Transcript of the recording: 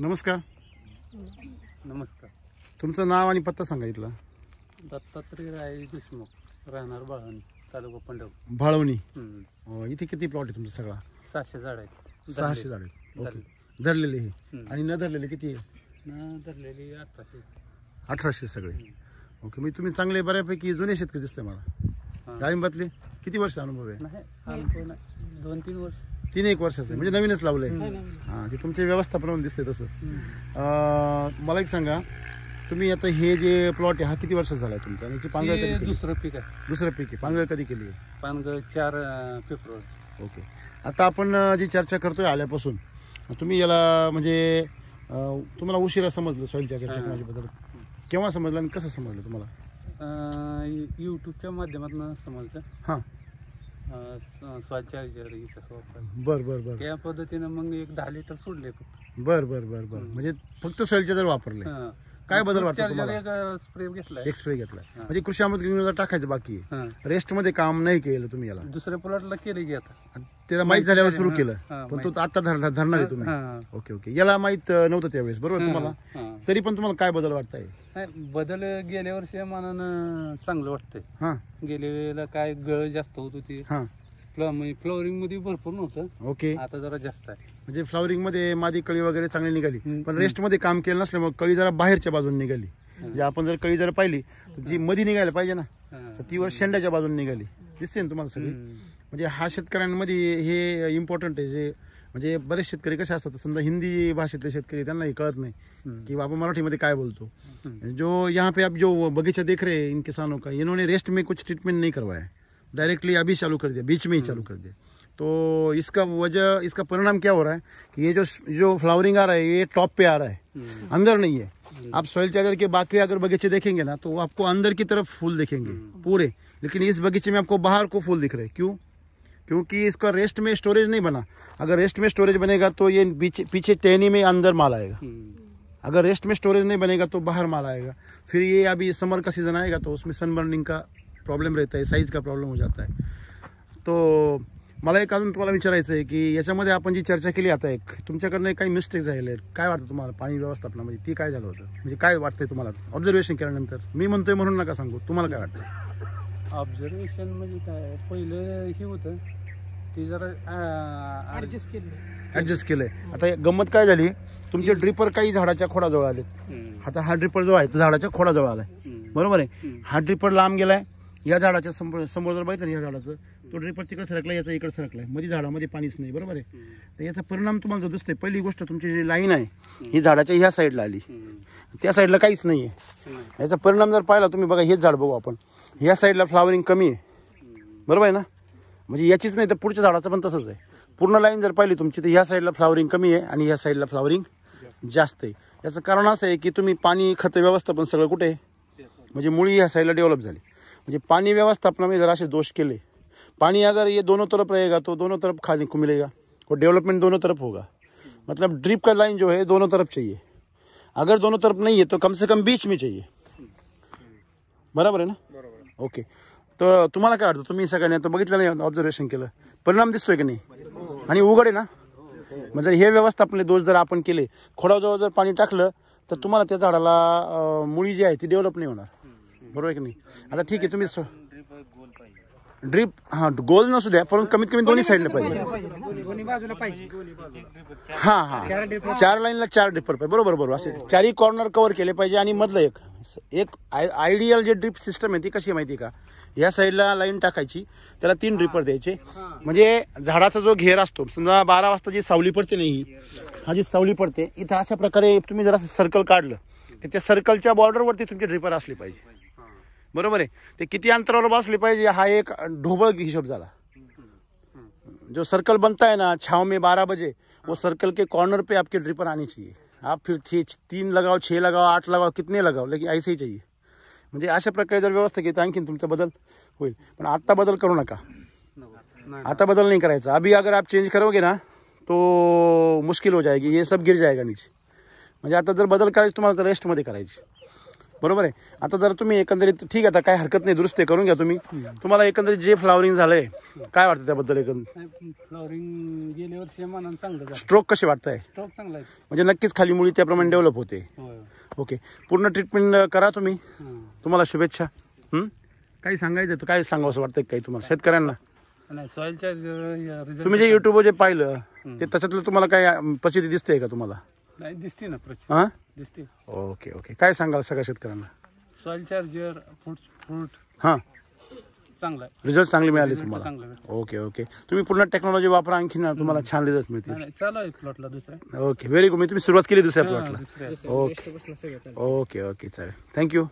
नमस्कार नमस्कार तुमचं नाव आणि पत्ता सांगायला दत्तात्रय राय देशमुख राहणार बाळवणी तालुका पंढरपूर भाळवणी इथे किती प्लॉट आहे तुमचा सगळा सहाशे झाड आहेत सहाशे झाड आहेत धरलेले हे आणि न धरलेले किती आहे न धरलेले अठराशे अठराशे सगळे ओके मी म्हणजे तुम्ही चांगले बऱ्यापैकी जुने शेतकरी दिसते मला डाळिंबातले किती वर्ष अनुभव आहे नाही अल्प नाही. दोन तीन वर्ष तीन एक वर्षाचं म्हणजे नवीनच लावलंय हो, हां ते तुमचे व्यवस्थापनावरून दिसते तसं मला एक सांगा तुम्ही आता हे जे प्लॉट आहे हा किती वर्ष झाला आहे तुमचा आणि याची पानगळ कधी केली दुसरं पीक आहे दुसरं पीक आहे पानगळ कधी केली आहे? पानगळ चार फेब्रुवारी ओके आता आपण जी चर्चा करतोय आल्यापासून तुम्ही याला म्हणजे तुम्हाला उशिरा समजलं सॉईलच्या टेक्नॉलॉजीबद्दल केव्हा समजलं आणि कसं समजलं तुम्हाला युट्यूबच्या माध्यमातून समजलं हां बर बर बर त्या पद्धतीनं मग एक दहा लिटर सोडले फक्त बर बर बर बर म्हणजे फक्त सोयलच्या जर वापरले काय बदल वाटतो तुम्हाला एक स्प्रे घेतला म्हणजे कृषी अमृत टाकायचं बाकी आहे. रेस्ट मध्ये काम नाही केलं तुम्ही याला दुसऱ्या प्लॉटला केले की आता आणि त्याला माहित झाल्यावर सुरू केलं पण तो आता धरणार आहे तुम्ही ओके ओके याला माहित नव्हतं त्यावेळेस बरोबर तुम्हाला तरी पण तुम्हाला काय बदल वाटत आहे बदल गेल्या वर्षी मनानं चांगलं वाटतंय हा गेल्या वेळेला काय गळ जास्त होत होती फ्ल- फ्लॉवरिंग मध्ये भरपूर ओके आता जरा जास्त आहे फ्लॉवरिंग मध्ये मादी कळी वगैरे चांगली निघाली रेस्ट हम्म. मे काम केलं नसल्यामुळे कळी जरा बाहेरच्या बाजूने निघाली जर कळी जर पाहिली तर जी मध्ये निघायला पाहिजे ना तर ती वर शेंड्याच्या बाजूने निघाली दिसते ना तुम्हाला हम्म. हा शक हे इम्पॉर्टंट है जे म्हणजे बरेच शेतकरी कसे हिंदी भाषे शेतकरी त्यांना हे कळत नाही हम्म. की बाबा मराठीमध्ये काय जो यहाँ पे आप जो बगीचा देख रहे हैं इन किसानों का इन्होंने रेस्ट में कुछ ट्रीटमेंट नहीं करवाया डायरेक्टली अभी चालू कर दिया बीच में ही चालू कर दिया तो इसका वजह इसका परिणाम क्या हो रहा है कि ये जो जो फ्लावरिंग आ रहा है ये टॉप पे आ रहा है हम्म। अंदर नहीं है आप सॉइल चादर के बाकी अगर बगीचे देखेंगे ना तो आपको अंदर की तरफ फूल दिखेंगे हम्म। पूरे लेकिन इस बगीचे में आपको बाहर को फूल दिख रहे क्यों क्योंकि इसका रेस्ट में स्टोरेज नहीं बना अगर रेस्ट में स्टोरेज बनेगा तो ये पीछे टहनी में अंदर माल आएगा हम्म। अगर रेस्ट में स्टोरेज नहीं बनेगा तो बाहर माल आएगा फिर ये अभी समर का सीज़न आएगा तो उसमें सनबर्निंग का प्रॉब्लेम रहता है साइज़ का प्रॉब्लेम हो जाता है तो मला एक अजून तुम्हाला विचारायचं आहे की याच्यामध्ये आपण जी चर्चा केली आता एक तुमच्याकडनं काही मिस्टेक झालेले आहेत काय वाटतं तुम्हाला पाणी व्यवस्थापनामध्ये ती काय झालं होतं म्हणजे काय वाटतंय तुम्हाला ऑब्झर्वेशन केल्यानंतर मी म्हणतोय म्हणून नका सांगू तुम्हाला काय वाटतं ऑब्झर्वेशन म्हणजे काय पहिले हे होतं ते जरा ऍडजस्ट केले ॲडजस्ट केलं आहे आता गंमत काय झाली तुमचे ड्रिपर काही झाडाच्या खोडाजवळ आले आता हा ड्रिपर जो आहे तो झाडाच्या खोडाजवळ आला आहे बरोबर आहे हा ड्रिपर लांब गेलाय या झाडाच्या समोर समोर जर बघितलं या झाडाचं तो ड्रिपर तिकडे सरकला याचा इकडे सरकलाय मध्ये झाडामध्ये पाणीच नाही बरोबर आहे तर याचा परिणाम तुम्हाला जो दिसतोय पहिली गोष्ट तुमची जी लाईन आहे ही झाडाच्या ह्या साईडला आली त्या साईडला काहीच नाही आहे याचा परिणाम जर पाहिला तुम्ही बघा हेच झाड बघू आपण ह्या साईडला फ्लावरिंग कमी आहे बरोबर आहे ना म्हणजे याचीच नाही तर पुढच्या झाडाचं पण तसंच आहे पूर्ण लाईन जर पाहिली तुमची तर ह्या साईडला फ्लावरिंग कमी आहे आणि ह्या साईडला फ्लावरिंग जास्त आहे याचं कारण असं आहे की तुम्ही पाणी खतं व्यवस्थापन सगळं कुठे आहे म्हणजे मुळी ह्या साईडला डेव्हलप झाली म्हणजे पाणी व्यवस्थापन मी जरा दोष केले पाणी अगर ये दोनों तरफ रहेगा तो दोनों तरफ खाने को मिलेगा और डेव्हलपमेंट दोनों तरफ होगा मतलब ड्रिप का लाईन जो है दोनों तरफ चाहिए अगर दोनों तरफ नाही आहे तो कम से कम बीच मी चाहिए बराबर आहे ना ओके तर तुम्हाला काय वाटतं तुम्ही सगळ्यांनी आता बघितलं नाही ऑब्झर्वेशन केलं परिणाम दिसतोय की नाही आणि उघड आहे ना म्हणजे हे व्यवस्थापन दोष जर आपण केले खोडाजवळ जर पाणी टाकलं तर तुम्हाला त्या झाडाला मुळी जी आहे ती डेव्हलप नाही होणार बरोबर आहे की नाही आता ठीक आहे तुम्ही ड्रिप ड्रीप हा गोल नसू द्या परंतु कमीत कमी दोन्ही साईडला पाहिजे पाहिजे हा हा चार लाईनला चार ड्रिपर पाहिजे बरोबर बरोबर असे चारही कॉर्नर कव्हर केले पाहिजे आणि मधलं एक एक आयडियल जे ड्रिप सिस्टम आहे ती कशी माहिती का या साईडला लाईन टाकायची त्याला तीन ड्रिपर द्यायचे म्हणजे झाडाचा जो घेर असतो समजा बारा वाजता जी सावली पडते नाही हा जी सावली पडते इथं अशा प्रकारे तुम्ही जरा सर्कल काढलं तर त्या सर्कलच्या बॉर्डरवरती तुमचे ड्रिपर असले पाहिजे बरोबर आहे ते किती अंतरावर बसली पाहिजे हा एक ढोबळ हिशोब झाला जो सर्कल बनता है ना छाव में बारा बजे वो सर्कल के कॉर्नर पे आपकी ड्रिपर आनी चाहिए आप फिर थे तीन लगाओ छे लगाओ आठ लगाओ कितने लगाव लेकिन ऐसे ही चाहिए म्हणजे अशा प्रकारे जर व्यवस्था केली तर आणखीन तुमचा बदल होईल पण आत्ता बदल करू नका आता बदल नाही करायचा अभी अगर आप चेंज करोगे ना तो मुश्किल हो जाएगी ये सब गिर जाएगा नीचे म्हणजे आता जर बदल करायचे तुम्हाला तर रेस्टमध्ये करायची बरोबर आहे आता जर तुम्ही एकंदरीत ठीक आहे आता काय हरकत नाही दुरुस्त करून घ्या तुम्ही तुम्हाला एकंदरीत जे फ्लावरिंग झालंय काय वाटतं त्याबद्दल एकंदर फ्लॉवरिंग गेल्या स्ट्रोक कसे वाटत आहे चांगला म्हणजे नक्कीच खाली मुळी त्याप्रमाणे डेव्हलप होते ओके पूर्ण ट्रीटमेंट करा तुम्ही तुम्हाला शुभेच्छा काय काही सांगायचं काय सांगावं असं वाटतं काही तुम्हाला शेतकऱ्यांना तुम्ही जे युट्यूबवर जे पाहिलं ते त्याच्यातलं तुम्हाला काय प्रसिद्धी दिसते का तुम्हाला नाही दिसते ना हां दिसते ओके ओके काय सांगाल सगळ्या शेतकऱ्यांना सॉइल चार्जर फ्रुट फ्रुट हां चांगला रिझल्ट चांगले मिळाले तुम्हाला ओके ओके तुम्ही पूर्ण टेक्नॉलॉजी वापरा आणखी ना तुम्हाला छान रिझल्ट मिळतील प्लॉटला ओके व्हेरी गुड मी तुम्ही सुरुवात केली दुसऱ्या प्लॉटला ओके ओके ओके चालेल थँक्यू